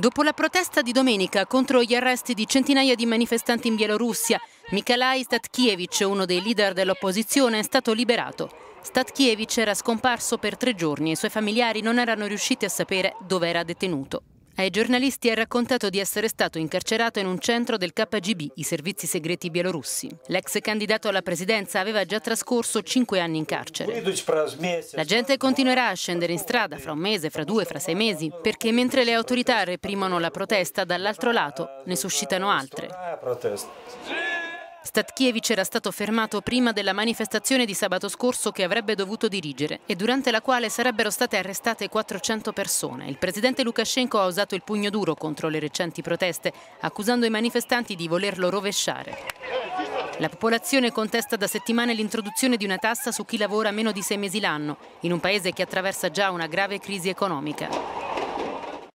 Dopo la protesta di domenica contro gli arresti di centinaia di manifestanti in Bielorussia, Mikhail Statkiewicz, uno dei leader dell'opposizione, è stato liberato. Statkiewicz era scomparso per tre giorni e i suoi familiari non erano riusciti a sapere dove era detenuto. Ai giornalisti ha raccontato di essere stato incarcerato in un centro del KGB, i servizi segreti bielorussi. L'ex candidato alla presidenza aveva già trascorso cinque anni in carcere. La gente continuerà a scendere in strada fra un mese, fra due, fra sei mesi, perché mentre le autorità reprimono la protesta, dall'altro lato ne suscitano altre. Statkiewicz era stato fermato prima della manifestazione di sabato scorso che avrebbe dovuto dirigere e durante la quale sarebbero state arrestate 400 persone. Il presidente Lukashenko ha usato il pugno duro contro le recenti proteste, accusando i manifestanti di volerlo rovesciare. La popolazione contesta da settimane l'introduzione di una tassa su chi lavora meno di sei mesi l'anno, in un paese che attraversa già una grave crisi economica.